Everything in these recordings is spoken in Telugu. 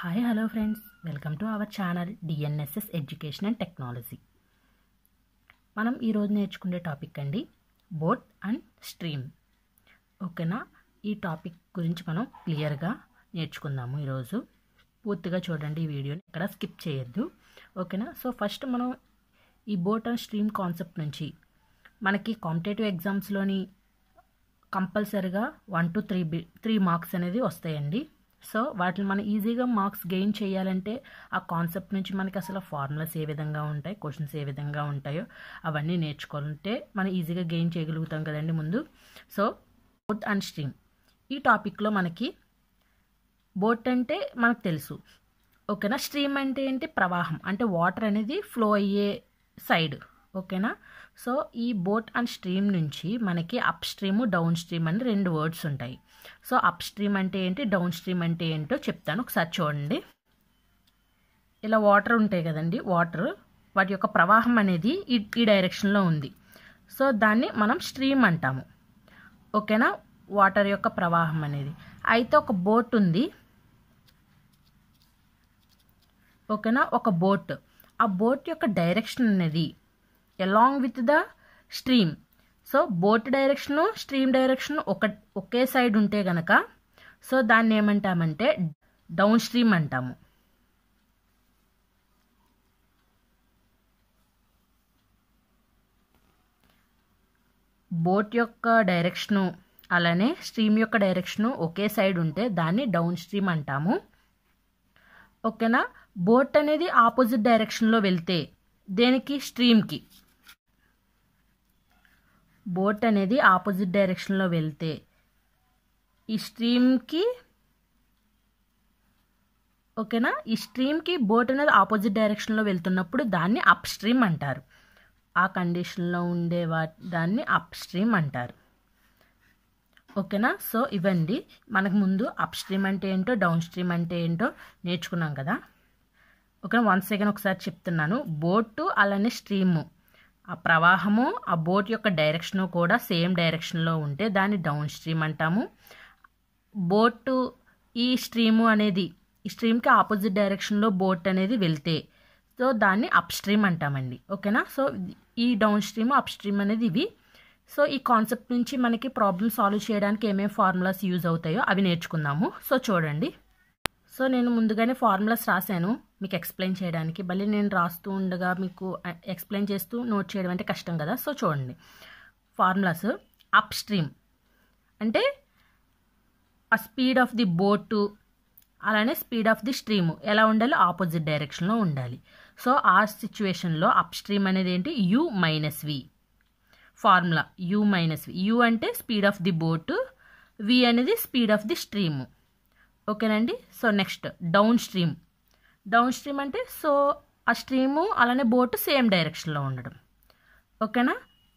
Hi hello friends welcome to our channel DNSS education and technology మనం ఈరోజు నేర్చుకునే టాపిక్ అండి బోట్ అండ్ స్ట్రీమ్ ఓకేనా ఈ టాపిక్ గురించి మనం క్లియర్గా నేర్చుకుందాము ఈరోజు పూర్తిగా చూడండి ఈ వీడియోని ఇక్కడ స్కిప్ చేయొద్దు ఓకేనా సో ఫస్ట్ మనం ఈ బోట్ అండ్ స్ట్రీమ్ కాన్సెప్ట్ నుంచి మనకి కాంపిటేటివ్ ఎగ్జామ్స్లోని కంపల్సరిగా one two three B three marks అనేది వస్తాయండి సో వాటిని మనం ఈజీగా మార్క్స్ గెయిన్ చేయాలంటే ఆ కాన్సెప్ట్ నుంచి మనకి అసలు ఫార్ములాస్ ఏ విధంగా ఉంటాయి క్వశ్చన్స్ ఏ విధంగా ఉంటాయో అవన్నీ నేర్చుకుంటే మనం ఈజీగా గెయిన్ చేయగలుగుతాం కదండి ముందు సో బోట్ అండ్ స్ట్రీమ్ ఈ టాపిక్లో మనకి బోట్ అంటే మనకు తెలుసు ఓకేనా స్ట్రీమ్ అంటే ఏంటి ప్రవాహం అంటే వాటర్ అనేది ఫ్లో అయ్యే సైడ్ ఓకేనా సో ఈ బోట్ అండ్ స్ట్రీమ్ నుంచి మనకి అప్ స్ట్రీము డౌన్ స్ట్రీమ్ అని రెండు వర్డ్స్ ఉంటాయి సో అప్ స్ట్రీమ్ అంటే ఏంటి డౌన్ స్ట్రీమ్ అంటే ఏంటో చెప్తాను ఒకసారి చూడండి ఇలా వాటర్ ఉంటాయి కదండి వాటర్ వాటి యొక్క ప్రవాహం అనేది ఈ ఈ డైరెక్షన్లో ఉంది సో దాన్ని మనం స్ట్రీమ్ అంటాము ఓకేనా వాటర్ యొక్క ప్రవాహం అనేది అయితే ఒక బోట్ ఉంది ఓకేనా ఒక బోట్ ఆ బోట్ యొక్క డైరెక్షన్ అనేది along with the stream so boat direction stream direction ఒక ఒకే సైడ్ ఉంటే గనక సో దాన్ని ఏమంటామంటే డౌన్ స్ట్రీమ్ అంటాము బోట్ యొక్క డైరెక్షను అలానే స్ట్రీమ్ యొక్క డైరెక్షను ఒకే సైడ్ ఉంటే దాన్ని డౌన్ స్ట్రీమ్ అంటాము ఓకేనా బోట్ అనేది ఆపోజిట్ డైరెక్షన్లో వెళ్తే దేనికి స్ట్రీమ్కి బోట్ అనేది ఆపోజిట్ డైరెక్షన్లో వెళ్తే ఈ స్ట్రీమ్కి ఓకేనా ఈ స్ట్రీమ్కి బోట్ అనేది ఆపోజిట్ డైరెక్షన్లో వెళ్తున్నప్పుడు దాన్ని అప్ స్ట్రీమ్ అంటారు ఆ కండిషన్లో ఉండే వా దాన్ని అప్ స్ట్రీమ్ అంటారు ఓకేనా సో ఇవ్వండి మనకు ముందు అప్ స్ట్రీమ్ అంటే ఏంటో డౌన్ స్ట్రీమ్ అంటే ఏంటో నేర్చుకున్నాం కదా ఓకేనా వన్ సెకండ్ ఒకసారి చెప్తున్నాను బోటు అలానే స్ట్రీము ఆ ప్రవాహము ఆ బోట్ యొక్క డైరెక్షను కూడా సేమ్ డైరెక్షన్లో ఉంటే దాన్ని డౌన్ స్ట్రీమ్ అంటాము బోటు ఈ స్ట్రీము అనేది ఈ స్ట్రీమ్కి ఆపోజిట్ డైరెక్షన్లో బోట్ అనేది వెళ్తే సో దాన్ని అప్ స్ట్రీమ్ అంటామండి ఓకేనా సో ఈ డౌన్ స్ట్రీమ్ అప్ స్ట్రీమ్ అనేది ఇవి సో ఈ కాన్సెప్ట్ నుంచి మనకి ప్రాబ్లమ్ సాల్వ్ చేయడానికి ఏమేమి ఫార్ములాస్ యూజ్ అవుతాయో అవి నేర్చుకుందాము సో చూడండి సో నేను ముందుగానే ఫార్ములాస్ రాశాను మీకు ఎక్స్ప్లెయిన్ చేయడానికి మళ్ళీ నేను రాస్తూ ఉండగా మీకు ఎక్స్ప్లెయిన్ చేస్తూ నోట్ చేయడం అంటే కష్టం కదా సో చూడండి ఫార్ములాస్ అప్ స్ట్రీమ్ అంటే ఆ స్పీడ్ ఆఫ్ ది బోటు అలానే స్పీడ్ ఆఫ్ ది స్ట్రీము ఎలా ఉండాలి ఆపోజిట్ డైరెక్షన్లో ఉండాలి సో ఆ సిచ్యువేషన్లో అప్ స్ట్రీమ్ అనేది ఏంటి U minus V formula U minus V U అంటే speed of the boat V అనేది స్పీడ్ ఆఫ్ ది స్ట్రీము ఓకేనండి so next downstream downstream అంటే సో ఆ స్ట్రీము అలానే బోటు సేమ్ డైరెక్షన్లో ఉండడం ఓకేనా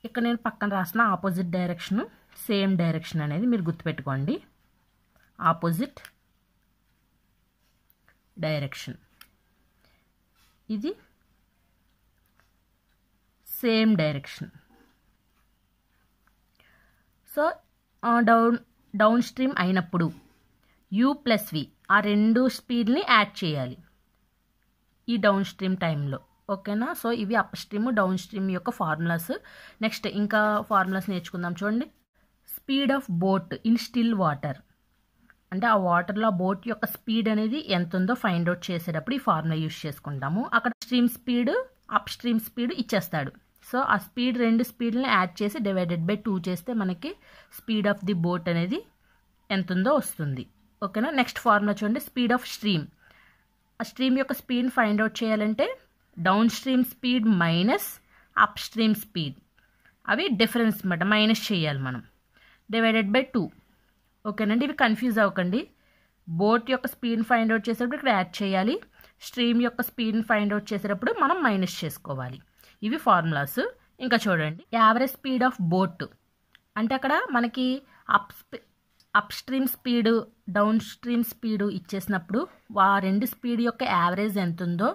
ఇక్కడ నేను పక్కన రాసిన ఆపోజిట్ డైరెక్షన్ సేమ్ డైరెక్షన్ అనేది మీరు గుర్తుపెట్టుకోండి ఆపోజిట్ డైరెక్షన్ ఇది same direction so down downstream అయినప్పుడు యూ ప్లస్ వి ఆ రెండు స్పీడ్ని యాడ్ చేయాలి ఈ డౌన్ స్ట్రీమ్ టైంలో ఓకేనా సో ఇవి అప్ స్ట్రీమ్ డౌన్ స్ట్రీమ్ యొక్క ఫార్ములాస్ నెక్స్ట్ ఇంకా ఫార్ములాస్ నేర్చుకుందాం చూడండి speed of boat in still water అంటే ఆ వాటర్లో బోట్ యొక్క స్పీడ్ అనేది ఎంత ఉందో ఫైండ్ అవుట్ చేసేటప్పుడు ఈ ఫార్ములా యూజ్ చేసుకుంటాము అక్కడ stream speed upstream speed ఇచ్చేస్తాడు సో ఆ స్పీడ్ రెండు స్పీడ్ని యాడ్ చేసి డివైడెడ్ బై టూ చేస్తే మనకి స్పీడ్ ఆఫ్ ది బోట్ అనేది ఎంత ఉందో వస్తుంది ఓకేనా నెక్స్ట్ ఫార్ములా చూడండి స్పీడ్ ఆఫ్ స్ట్రీమ్ ఆ స్ట్రీమ్ యొక్క స్పీడ్ ఫైండ్ అవుట్ చేయాలంటే downstream speed minus upstream speed అవి డిఫరెన్స్ అనమాట మైనస్ చేయాలి మనం డివైడెడ్ బై టూ ఓకేనండి ఇవి కన్ఫ్యూజ్ అవ్వకండి బోట్ యొక్క స్పీడ్ ఫైండ్ అవుట్ చేసేటప్పుడు ఇక్కడ యాడ్ చేయాలి స్ట్రీమ్ యొక్క స్పీడ్ ఫైండ్ అవుట్ చేసేటప్పుడు మనం మైనస్ చేసుకోవాలి ఇవి ఫార్ములాస్ ఇంకా చూడండి యావరేజ్ స్పీడ్ ఆఫ్ బోట్ అంటే అక్కడ మనకి up upstream speed downstream speed ఇచ్చేసినప్పుడు ఆ రెండు స్పీడ్ యొక్క యావరేజ్ ఎంత ఉందో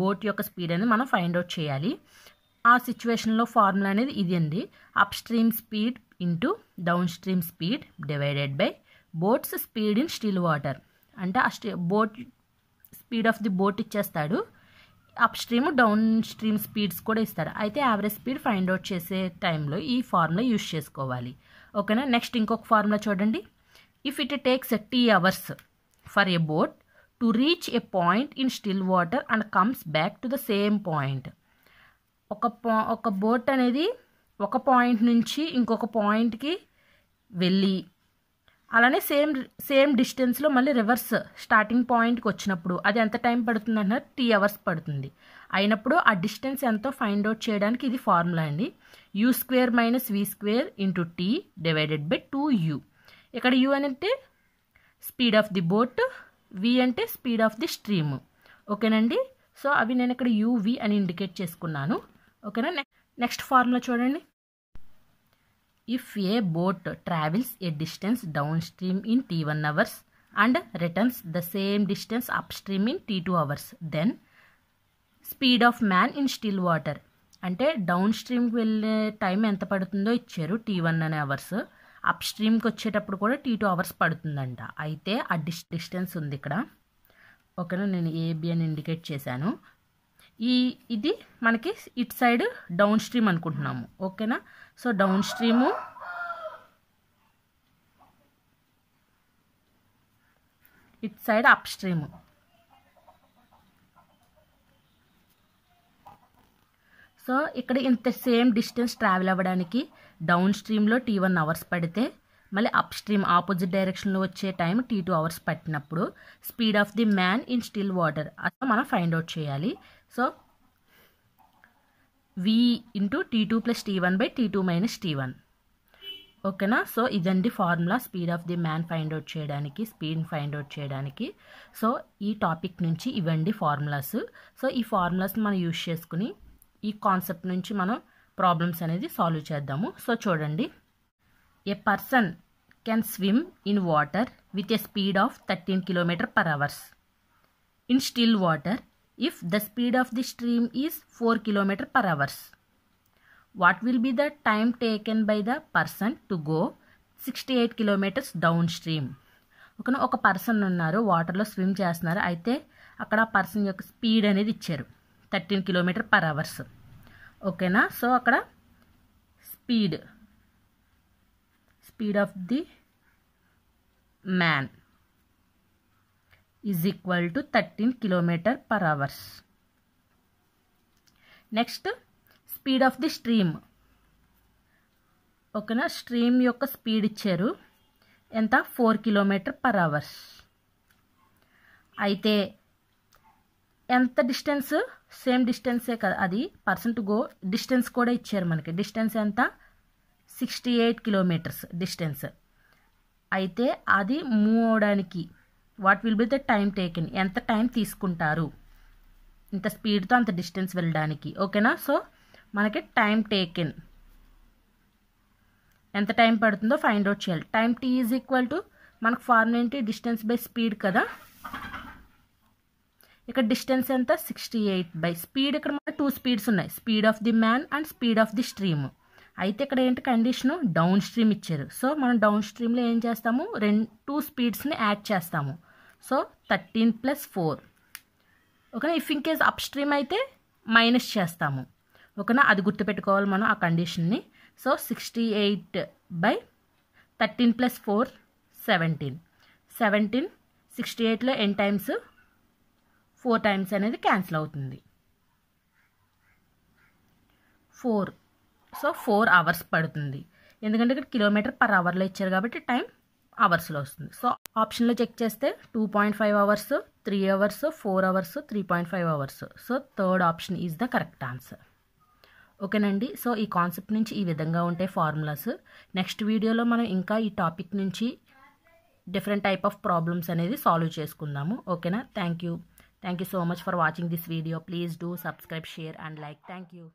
బోట్ యొక్క స్పీడ్ అనేది మనం ఫైండ్ అవుట్ చేయాలి ఆ సిచ్యువేషన్లో ఫార్ములా అనేది ఇది అండి upstream speed into downstream speed divided by boat's speed in still water అంటే ఆ boat speed of the boat ఇచ్చేస్తాడు upstream downstream speeds కూడా ఇస్తాడు అయితే యావరేజ్ స్పీడ్ ఫైండ్ అవుట్ చేసే టైంలో ఈ ఫార్ములా యూజ్ చేసుకోవాలి ఓకేనా నెక్స్ట్ ఇంకొక ఫార్ములా చూడండి if it takes t hours for a boat to reach a point in still water and comes back to the same point ఒక ఒక బోట్ అనేది ఒక పాయింట్ నుంచి ఇంకొక పాయింట్కి వెళ్ళి అలానే సేమ్ సేమ్ డిస్టెన్స్లో మళ్ళీ రివర్స్ స్టార్టింగ్ పాయింట్కి వచ్చినప్పుడు అది ఎంత టైం పడుతుంది అంటున్నారు టీ అవర్స్ పడుతుంది అయినప్పుడు ఆ డిస్టెన్స్ ఎంతో ఫైండ్ అవుట్ చేయడానికి ఇది ఫార్ములా అండి U square minus V square into T divided by two U ఇక్కడ యు అంటే speed of the boat V అంటే స్పీడ్ ఆఫ్ ది స్ట్రీమ్ ఓకేనండి సో అవి నేను ఇక్కడ వి అని ఇండికేట్ చేసుకున్నాను ఓకేనా నెక్స్ట్ ఫార్ములా చూడండి if a boat travels a distance downstream in T one hours and returns the same distance upstream in T two hours then speed of man in still water అంటే డౌన్ స్ట్రీమ్కి వెళ్ళే టైం ఎంత పడుతుందో ఇచ్చారు టీ వన్ అనే అవర్స్ అప్ స్ట్రీమ్కి వచ్చేటప్పుడు కూడా టీ టూ అవర్స్ పడుతుందంట అయితే ఆ డిస్ డిస్టెన్స్ ఉంది ఇక్కడ ఓకేనా నేను ఏబి అని ఇండికేట్ చేశాను ఈ ఇది మనకి ఇట్ సైడ్ డౌన్ స్ట్రీమ్ అనుకుంటున్నాము ఓకేనా సో డౌన్ స్ట్రీము ఇట్ సైడ్ అప్ స్ట్రీము సో ఇక్కడ ఇంత సేమ్ డిస్టెన్స్ ట్రావెల్ అవ్వడానికి డౌన్ స్ట్రీమ్లో టీ వన్ అవర్స్ పడితే మళ్ళీ అప్ స్ట్రీమ్ ఆపోజిట్ డైరెక్షన్లో వచ్చే టైం టీ టూ అవర్స్ పట్టినప్పుడు speed of the man in still water అట్లా మనం ఫైండ్ అవుట్ చేయాలి so V into T two plus T one by T two minus T one ఓకేనా సో ఇదండి formula speed of the man find out చేయడానికి స్పీడ్ ఫైండ్ అవుట్ చేయడానికి సో ఈ టాపిక్ నుంచి ఇవ్వండి ఫార్ములాస్ సో ఈ ఫార్ములాస్ మనం యూజ్ చేసుకుని ఈ కాన్సెప్ట్ నుంచి మనం ప్రాబ్లమ్స్ అనేది సాల్వ్ చేద్దాము సో చూడండి a person can swim in water with a speed of thirteen kilometre per hours in still water if speed of the stream is four kilometre per hours what will be the time taken by the person to go sixty eight kilometres down stream ఒకనో ఒక పర్సన్ ఉన్నారు వాటర్లో స్విమ్ చేస్తున్నారు అయితే అక్కడ పర్సన్ యొక్క స్పీడ్ అనేది ఇచ్చారు థర్టీన్ కిలోమీటర్ పర్ అవర్స్ ఓకేనా సో అక్కడ speed speed of the man is equal to thirteen kilometre per hours next speed of the stream ఓకేనా స్ట్రీమ్ యొక్క స్పీడ్ ఇచ్చారు ఎంత ఫోర్ కిలోమీటర్ పర్ అవర్స్ అయితే ఎంత డిస్టెన్స్ సేమ్ డిస్టెన్సే కదా అది పర్సెంట్ గో డిస్టెన్స్ కూడా ఇచ్చారు మనకి డిస్టెన్స్ ఎంత సిక్స్టీ ఎయిట్ కిలోమీటర్స్ డిస్టెన్స్ అయితే అది మూవ్ అవడానికి what will be the time taken ఎంత టైం తీసుకుంటారు ఇంత స్పీడ్తో అంత డిస్టెన్స్ వెళ్ళడానికి ఓకేనా సో మనకి టైం టేకెన్ ఎంత టైం పడుతుందో ఫైండ్ అవుట్ చేయాలి time t is equal to మనకు ఫార్మ్ ఏంటి డిస్టెన్స్ బై స్పీడ్ కదా ఇక్కడ డిస్టెన్స్ ఎంత సిక్స్టీ ఎయిట్ బై స్పీడ్ ఇక్కడ మన టూ స్పీడ్స్ ఉన్నాయి speed of the man and speed of the stream అయితే ఇక్కడ ఏంటి కండిషను డౌన్ స్ట్రీమ్ ఇచ్చారు సో మనం డౌన్ స్ట్రీమ్లో ఏం చేస్తాము రెండు టూ స్పీడ్స్ని యాడ్ చేస్తాము సో థర్టీన్ ప్లస్ ఫోర్ ఓకేనా if in case up stream అయితే మైనస్ చేస్తాము ఓకేనా అది గుర్తుపెట్టుకోవాలి మనం ఆ కండిషన్ని so sixty eight by thirteen plus four seventeen seventeen sixty ఎయిట్లో ఎన్ టైమ్స్ ఫోర్ టైమ్స్ అనేది క్యాన్సిల్ అవుతుంది ఫోర్ సో ఫోర్ అవర్స్ పడుతుంది ఎందుకంటే ఇక్కడ కిలోమీటర్ పర్ అవర్లో ఇచ్చారు కాబట్టి టైం అవర్స్లో వస్తుంది సో ఆప్షన్లో చెక్ చేస్తే two point five hours three hours four hours three point five hours so third option is the correct answer ఓకేనండి సో ఈ కాన్సెప్ట్ నుంచి ఈ విధంగా ఉంటాయి ఫార్ములాస్ నెక్స్ట్ వీడియోలో మనం ఇంకా ఈ టాపిక్ నుంచి డిఫరెంట్ టైప్ ఆఫ్ ప్రాబ్లమ్స్ అనేది సాల్వ్ చేసుకుందాము ఓకేనా thank you Thank you so much for watching this video. Please do subscribe, share and like. Thank you.